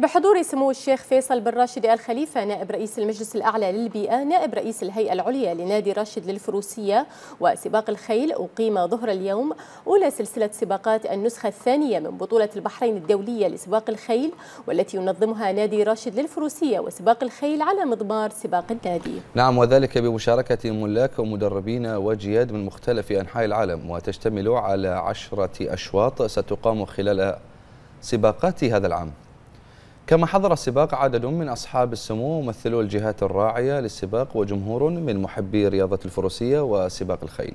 بحضور سمو الشيخ فيصل بن راشد الخليفة نائب رئيس المجلس الأعلى للبيئة نائب رئيس الهيئة العليا لنادي راشد للفروسية وسباق الخيل أقيم ظهر اليوم أولى سلسلة سباقات النسخة الثانية من بطولة البحرين الدولية لسباق الخيل والتي ينظمها نادي راشد للفروسية وسباق الخيل على مضمار سباق النادي نعم وذلك بمشاركة ملاك ومدربين وجياد من مختلف أنحاء العالم وتشتمل على عشرة أشواط ستقام خلال سباقات هذا العام كما حضر السباق عدد من أصحاب السمو ومثلوا الجهات الراعية للسباق وجمهور من محبي رياضة الفروسية وسباق الخيل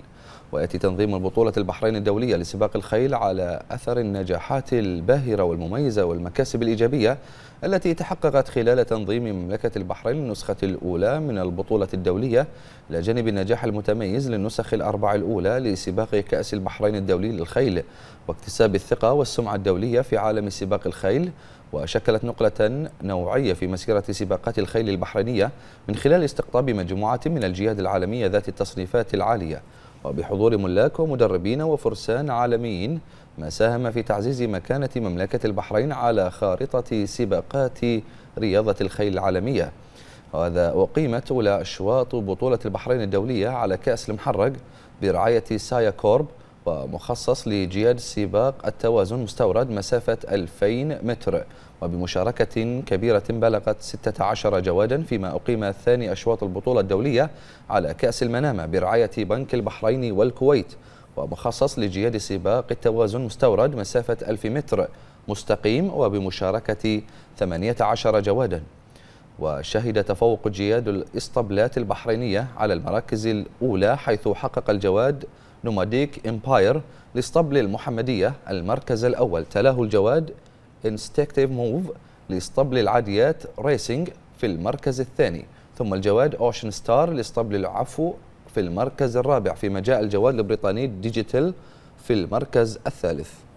ويأتي تنظيم البطولة البحرين الدولية لسباق الخيل على أثر النجاحات الباهرة والمميزة والمكاسب الإيجابية التي تحققت خلال تنظيم مملكة البحرين النسخة الأولى من البطولة الدولية إلى جانب النجاح المتميز للنسخ الأربع الأولى لسباق كأس البحرين الدولي للخيل واكتساب الثقة والسمعة الدولية في عالم سباق الخيل وشكلت نقلة نوعية في مسيرة سباقات الخيل البحرينية من خلال استقطاب مجموعة من الجهاد العالمية ذات التصنيفات العالية وبحضور ملاك ومدربين وفرسان عالميين ما ساهم في تعزيز مكانة مملكة البحرين على خارطة سباقات رياضة الخيل العالمية وهذا وقيمت أولى أشواط بطولة البحرين الدولية على كأس المحرق برعاية سايا كورب ومخصص لجياد السباق التوازن مستورد مسافة 2000 متر وبمشاركة كبيرة بلغت 16 جوادا فيما أقيم ثاني أشواط البطولة الدولية على كأس المنامة برعاية بنك البحرين والكويت ومخصص لجياد سباق التوازن مستورد مسافة 1000 متر مستقيم وبمشاركة 18 جوادا وشهد تفوق جياد الإسطبلات البحرينية على المراكز الأولى حيث حقق الجواد نوماديك امباير لاسطبل المحمدية المركز الأول تلاه الجواد انستكتيف موف لاسطبل العاديات ريسنج في المركز الثاني ثم الجواد اوشن ستار لاسطبل العفو في المركز الرابع فيما جاء الجواد البريطاني ديجيتال في المركز الثالث